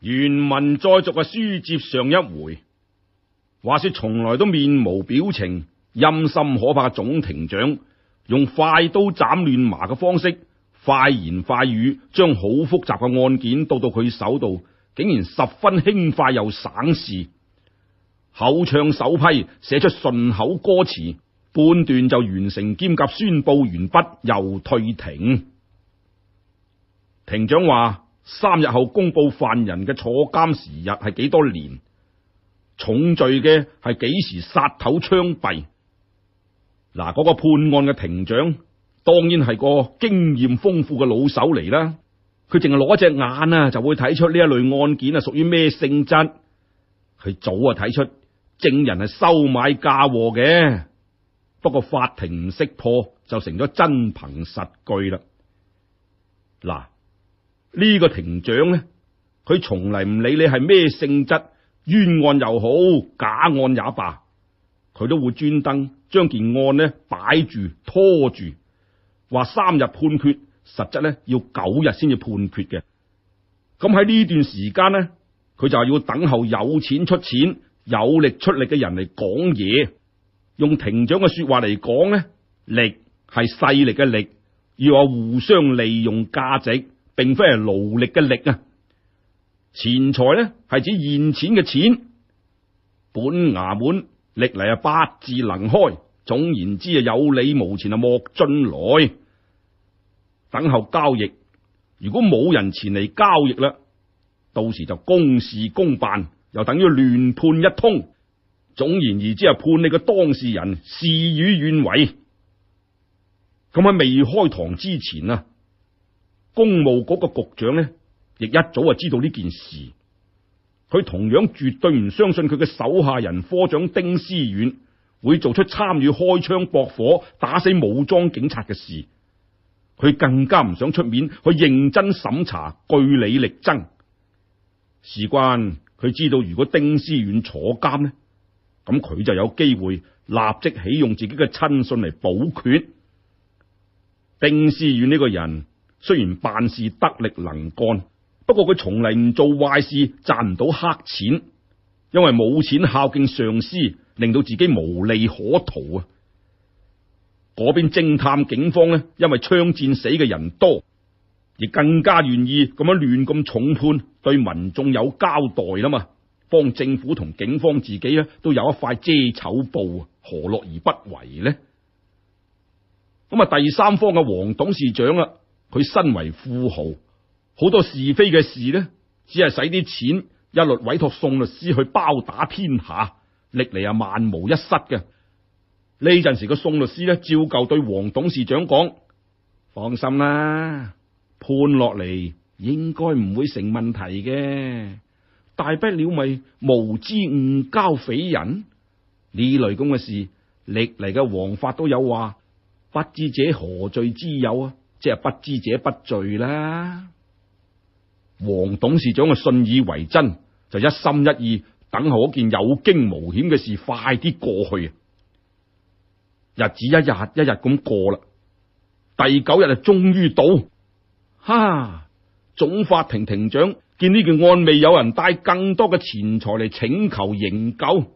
原文再续嘅书接上一回，话说从来都面无表情、阴森可怕嘅总庭长，用快刀斩乱麻嘅方式，快言快语将好复杂嘅案件到到佢手度，竟然十分轻快又省事，口唱手批，写出顺口歌词，半段就完成兼夹宣布完毕，又退庭。庭长话。三日后公布犯人嘅坐监时日系几多年？重罪嘅系几时杀头枪毙？嗱，嗰个判案嘅庭长当然系个经验丰富嘅老手嚟啦。佢净系攞一只眼啊，就会睇出呢一类案件啊属于咩性质。佢早啊睇出证人系收买假祸嘅，不过法庭识破就成咗真凭实据啦。嗱。呢个庭长呢，佢从嚟唔理你系咩性质，冤案又好，假案也罢，佢都会专登将件案呢摆住拖住，话三日判决，实质呢要九日先至判决嘅。咁喺呢段时间呢，佢就系要等候有钱出钱、有力出力嘅人嚟讲嘢。用庭长嘅说话嚟讲呢，力系势力嘅力，要话互相利用价值。并非系劳力嘅力啊，钱财咧系指现钱嘅钱。本衙门历嚟啊八字能开，总言之啊有理无钱啊莫进来。等候交易，如果冇人前嚟交易啦，到时就公事公办，又等于乱判一通。总言而之系判你个当事人事与愿违。咁喺未开堂之前啊。公务局嘅局长呢，亦一早就知道呢件事。佢同样绝对唔相信佢嘅手下人科长丁思远会做出参与开枪、搏火、打死武装警察嘅事。佢更加唔想出面去认真审查、据理力争。事关佢知道，如果丁思远坐监呢，咁佢就有机会立即起用自己嘅亲信嚟保全丁思远呢个人。虽然办事得力能干，不过佢从嚟唔做坏事，赚唔到黑钱，因为冇钱孝敬上司，令到自己无利可图啊！嗰边侦探警方咧，因为枪战死嘅人多，亦更加愿意咁样乱咁重判，对民众有交代啦嘛，帮政府同警方自己咧都有一块遮丑布啊，何乐而不为呢？咁啊，第三方嘅黄董事长啊！佢身为富豪，好多是非嘅事呢，只系使啲钱一律委托宋律师去包打天下，历嚟啊万无一失嘅。呢阵时个宋律师呢，照旧对黄董事长讲：，放心啦，判落嚟应该唔会成问题嘅。大不了咪无知误交匪人呢类咁嘅事，历嚟嘅王法都有话，不知者何罪之有啊！即系不知者不罪啦。黄董事长啊，信以为真，就一心一意等候嗰件有惊无险嘅事快啲过去。日子一日一日咁过啦，第九日就终于到。哈！总法庭庭长见呢件案未有人带更多嘅钱财嚟请求营救，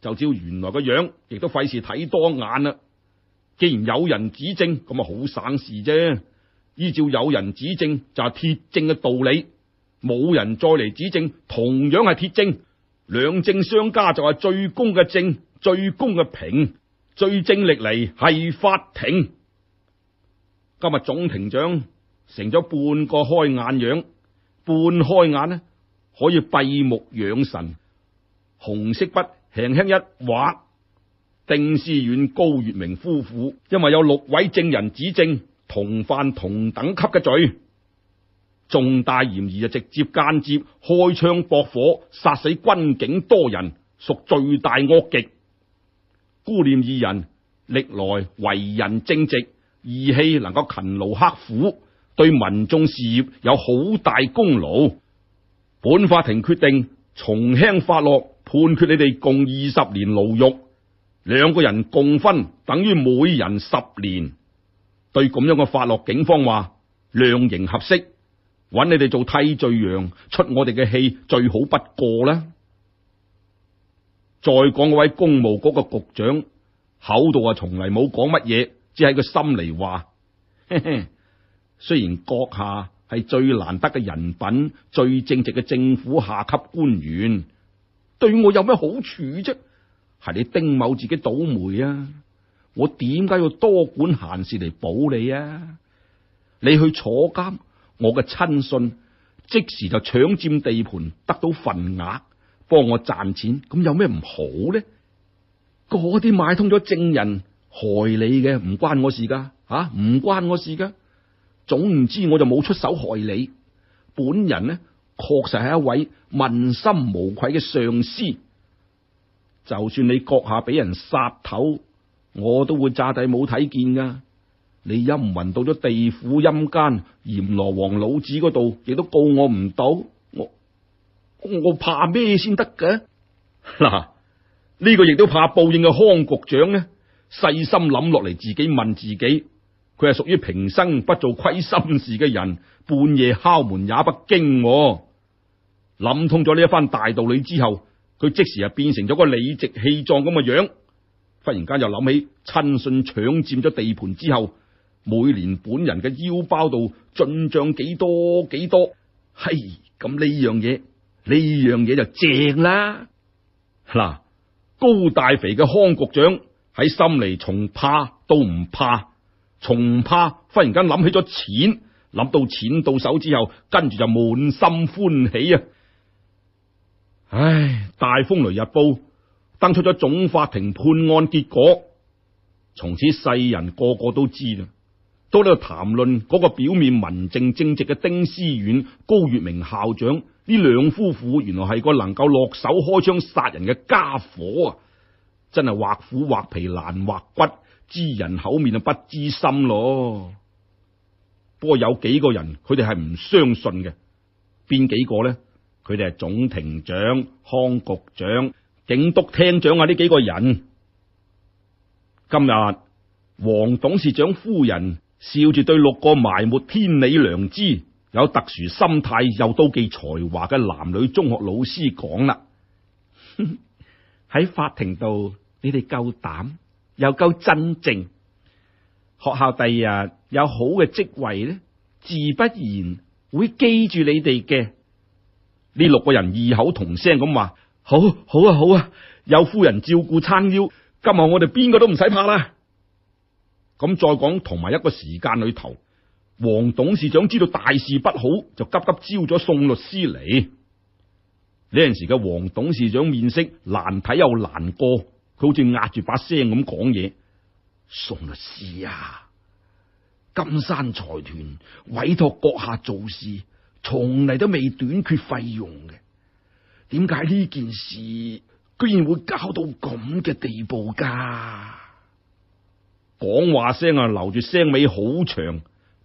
就照原来嘅样，亦都费事睇多眼啦。既然有人指证，咁啊好省事啫。依照有人指证就系铁证嘅道理，冇人再嚟指证，同样系铁证。两证相加就系最公嘅证，最公嘅平，最正力嚟系法庭。今日总庭长成咗半个开眼样，半开眼呢，可以闭目养神。红色笔轻轻一画。丁思远、高月明夫妇，因为有六位证人指证，同犯同等级嘅罪，重大嫌疑就直接间接开枪搏火，杀死军警多人，属最大恶极。孤念二人历来为人正直，义气能够勤劳刻苦，对民众事业有好大功劳。本法庭决定从轻发落，判决你哋共二十年牢狱。两个人共分，等于每人十年。对咁样嘅法落，警方话量刑合适，揾你哋做替罪羊，出我哋嘅气最好不过啦。再讲嗰位公务局嘅局长，口度啊，从嚟冇讲乜嘢，只喺个心嚟话。虽然阁下系最难得嘅人品，最正直嘅政府下级官员，对我有咩好处啫？系你丁某自己倒霉啊！我点解要多管闲事嚟保你啊？你去坐监，我嘅亲信即时就抢占地盘，得到份额，帮我赚钱，咁有咩唔好呢？嗰啲买通咗证人害你嘅，唔关我事噶，啊，唔关我事噶。总唔知我就冇出手害你，本人呢，确实系一位问心无愧嘅上司。就算你阁下俾人杀头，我都会炸底冇睇见噶。你阴魂到咗地府阴间阎罗王老子嗰度，亦都告我唔到我。我怕咩先得嘅？嗱，呢个亦都怕报应嘅康局长呢？细心谂落嚟，自己问自己，佢系属于平生不做亏心事嘅人，半夜敲门也不惊。谂通咗呢一番大道理之后。佢即时啊变成咗个理直气壮咁嘅样，忽然间又谂起亲信抢占咗地盘之后，每年本人嘅腰包度进账几多几多？嘿，咁呢样嘢，呢样嘢就正啦。嗱，高大肥嘅康局长喺心嚟从怕到唔怕，从怕忽然间谂起咗钱，谂到钱到手之后，跟住就满心欢喜啊！唉！大风雷日报登出咗总法庭判案结果，从此世人个个都知啦。都喺度谈论嗰个表面文静正直嘅丁思远、高月明校长呢两夫妇，原来系个能够落手开枪杀人嘅家伙啊！真系画虎画皮难画骨，知人口面啊不知心咯。不过有几个人佢哋系唔相信嘅，边几个呢？佢哋系总庭长、康局长、警督厅长啊！呢几个人今日王董事长夫人笑住对六个埋没天理良知、有特殊心态又妒忌才华嘅男女中学老师讲啦：喺法庭度，你哋够胆又够真正，学校第二日有好嘅职位咧，自不然会记住你哋嘅。呢六个人异口同声咁话：，好，好啊，好啊，有夫人照顾撑腰，今日我哋边个都唔使怕啦。咁再讲同埋一个时间里头，黄董事长知道大事不好，就急急招咗宋律师嚟。呢阵时嘅黄董事长面色难睇又难过，佢好似压住把声咁讲嘢：，宋律师啊，金山财团委托阁下做事。从嚟都未短缺费用嘅，点解呢件事居然会搞到咁嘅地步？噶讲话声啊，留住声尾好长，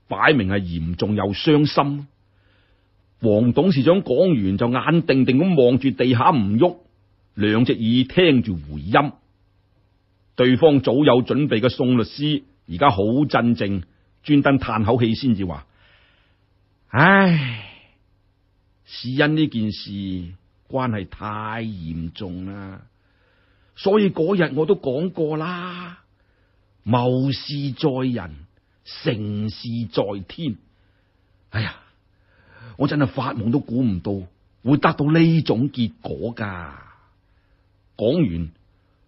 摆明系严重又伤心。黄董事长讲完就眼定定咁望住地下唔喐，两只耳听住回音。对方早有准备嘅宋律师而家好镇静，专登叹口气先至话：，唉。因呢件事关系太严重啦，所以嗰日我都讲过啦。谋事在人，成事在天。哎呀，我真系发梦都估唔到会得到呢种结果噶。讲完，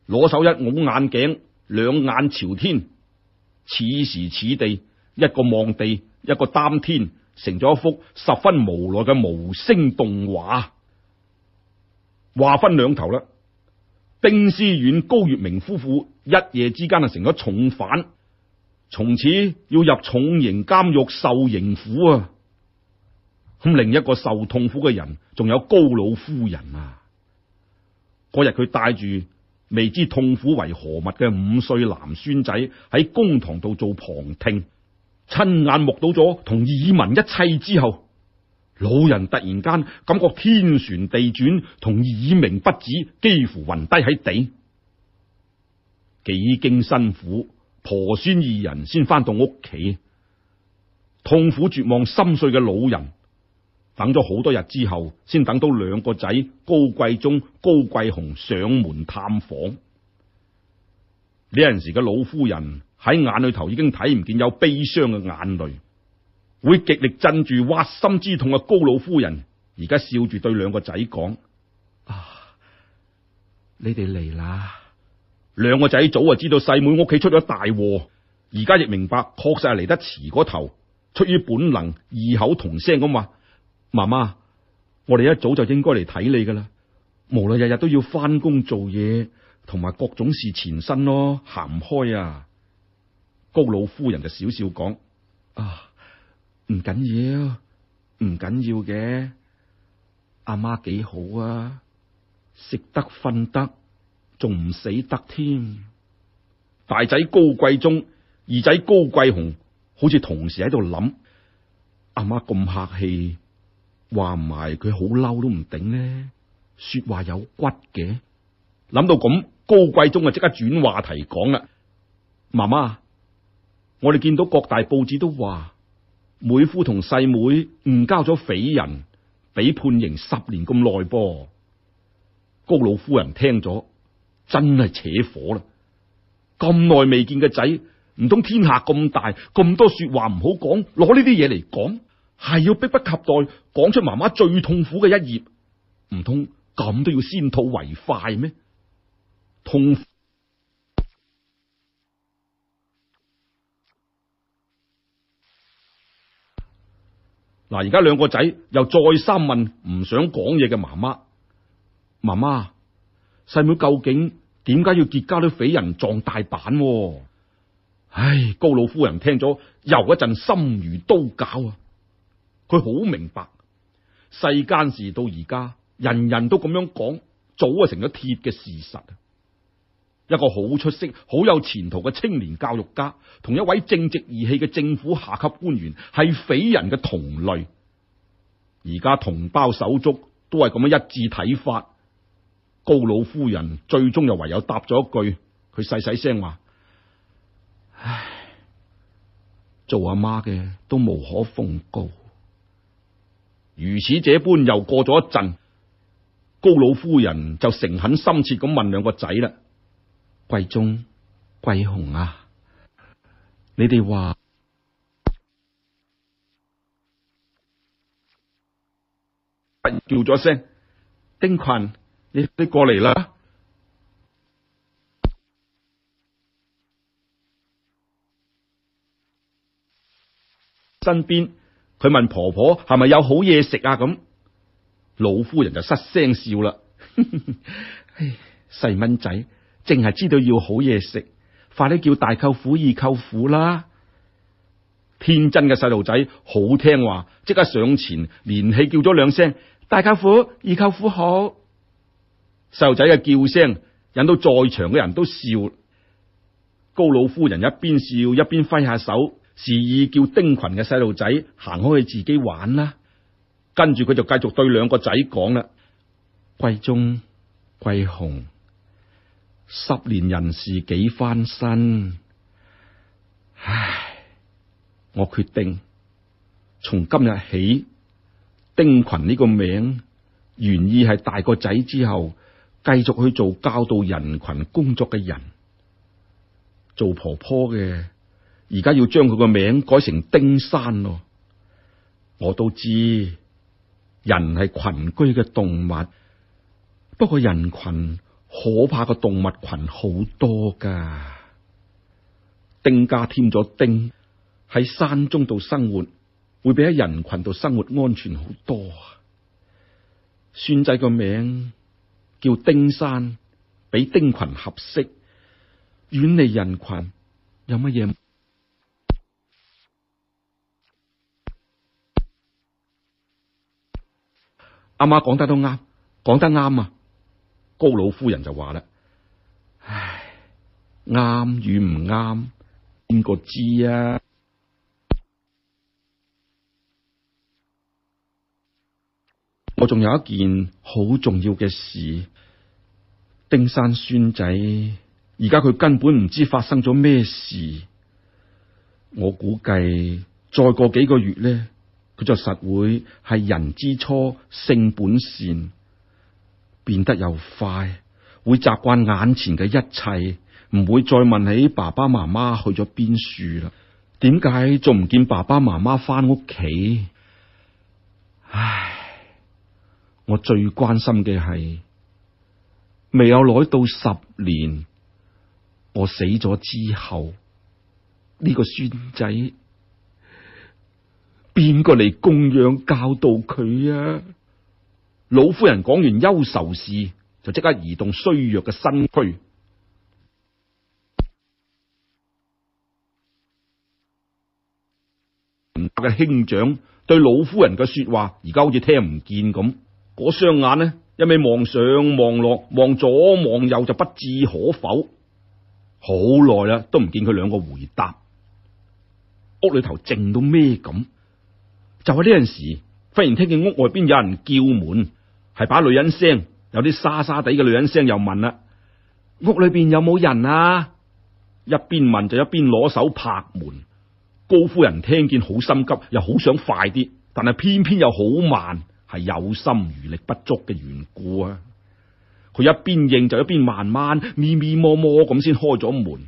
攞手一拱眼镜，两眼朝天。此时此地，一个望地，一个担天。成咗一幅十分无奈嘅无声动画。话分两头啦，丁思远、高月明夫妇一夜之间啊，成咗重犯，从此要入重刑监狱受刑苦啊！咁另一个受痛苦嘅人，仲有高老夫人啊。嗰日佢带住未知痛苦为何物嘅五岁男孙仔喺公堂度做旁听。亲眼目睹咗同耳闻一切之后，老人突然间感觉天旋地转，同耳鸣不止，几乎晕低喺地。几经辛苦，婆孙二人先翻到屋企。痛苦绝望、心碎嘅老人，等咗好多日之后，先等到两个仔高贵忠、高贵雄上门探访。呢阵时嘅老夫人。喺眼里头已经睇唔见有悲伤嘅眼泪，会极力镇住挖心之痛嘅高老夫人。而家笑住对两个仔讲：啊，你哋嚟啦！两个仔早就知道细妹屋企出咗大祸，而家亦明白确实系嚟得迟。嗰头出于本能，异口同声咁话：妈妈，我哋一早就应该嚟睇你噶啦。无论日日都要翻工做嘢，同埋各种事缠身咯，行唔开啊！高老夫人就笑笑讲：唔紧要，唔紧要嘅，阿妈几好啊，食得瞓得，仲唔死得添。大仔高贵中，二仔高贵雄，好似同时喺度谂：阿妈咁客气，话唔埋佢好嬲都唔顶呢。说话有骨嘅。谂到咁，高贵中啊，即刻转话题讲啦，妈妈。我哋见到各大报纸都话，妹夫同细妹误交咗匪人，俾判刑十年咁耐噃。高老夫人听咗，真系扯火啦！咁耐未见嘅仔，唔通天下咁大咁多说话唔好讲，攞呢啲嘢嚟讲，系要迫不及待讲出妈妈最痛苦嘅一页？唔通咁都要先吐为快咩？痛！嗱，而家两个仔又再三问唔想讲嘢嘅妈妈，妈妈细妹究竟点解要结交啲匪人撞大板？唉，高老夫人听咗又一阵心如刀绞啊！佢好明白世间事到而家，人人都咁样讲，早啊成咗铁嘅事实。一个好出色、好有前途嘅青年教育家，同一位正直义气嘅政府下级官员系匪人嘅同类。而家同胞手足都系咁样一致睇法。高老夫人最终又唯有答咗一句：佢细细声话，唉，做阿妈嘅都无可奉告。如此这般又过咗一阵，高老夫人就诚恳深切咁问两个仔啦。桂中桂雄啊，你哋话？叫咗声，丁群，你你过嚟啦！身边佢问婆婆系咪有好嘢食啊？咁老夫人就失声笑啦，细蚊仔。净系知道要好嘢食，快啲叫大舅父、二舅父啦！天真嘅细路仔好听话，即刻上前连气叫咗两声：大舅父、二舅父好！细路仔嘅叫声引到在场嘅人都笑。高老夫人一边笑一边挥下手，示意叫丁群嘅细路仔行开去自己玩啦。跟住佢就继续对两个仔讲啦：贵宗、贵红。十年人事几翻身，唉！我决定从今日起，丁群呢个名，原意系大个仔之后，继续去做教导人群工作嘅人。做婆婆嘅，而家要将佢个名改成丁山咯。我都知人系群居嘅动物，不过人群。可怕嘅动物群好多噶，丁家添咗丁喺山中度生活，会比喺人群度生活安全好多。孙仔个名叫丁山，比丁群合适，远离人群有乜嘢？阿妈讲得都啱，讲得啱啊！高老夫人就话啦：，唉，啱与唔啱，边个知啊？我仲有一件好重要嘅事，丁山孙仔，而家佢根本唔知发生咗咩事。我估计再过几个月呢，佢就实会系人之初，性本善。变得又快，会习惯眼前嘅一切，唔会再问起爸爸妈妈去咗边处啦。点解仲唔见爸爸妈妈翻屋企？唉，我最关心嘅系未有攞到十年，我死咗之后呢个孙仔边个嚟供养教导佢啊？老夫人讲完忧愁事，就即刻移动衰弱嘅身躯。嘅兄长对老夫人嘅说话，而家好似听唔见咁。嗰双眼呢，一味望上望落，望左望右，就不置可否。好耐啦，都唔见佢两个回答。屋里头静到咩咁？就喺呢阵时，忽然听见屋外边有人叫门。系把女人声，有啲沙沙地嘅女人声，又问啦：屋里边有冇人啊？一边问就一边攞手拍门。高夫人听见好心急，又好想快啲，但系偏偏又好慢，系有心余力不足嘅缘故啊！佢一边应就一边慢慢、咪咪摸摸咁先开咗门。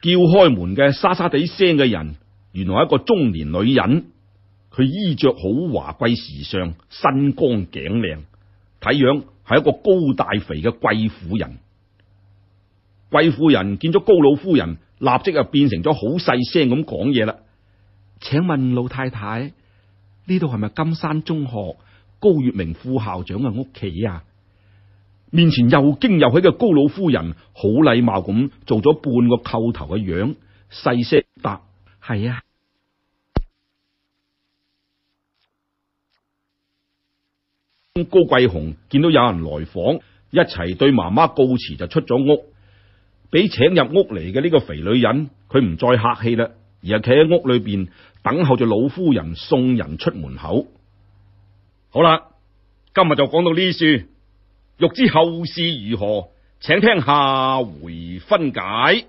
叫开门嘅沙沙地声嘅人，原来系一个中年女人。佢衣着好华贵时尚，身光颈靓，睇样系一个高大肥嘅贵妇人。贵妇人见咗高老夫人，立即就变成咗好细声咁讲嘢啦。请问老太太，呢度系咪金山中学高月明副校长嘅屋企啊？面前又惊又喜嘅高老夫人，好礼貌咁做咗半个叩头嘅样，细声答：系啊。高桂雄见到有人来访，一齐对妈妈告辞就出咗屋。俾请入屋嚟嘅呢个肥女人，佢唔再客气啦，而系企喺屋里边等候住老夫人送人出门口。好啦，今日就讲到呢处，欲知后事如何，请听下回分解。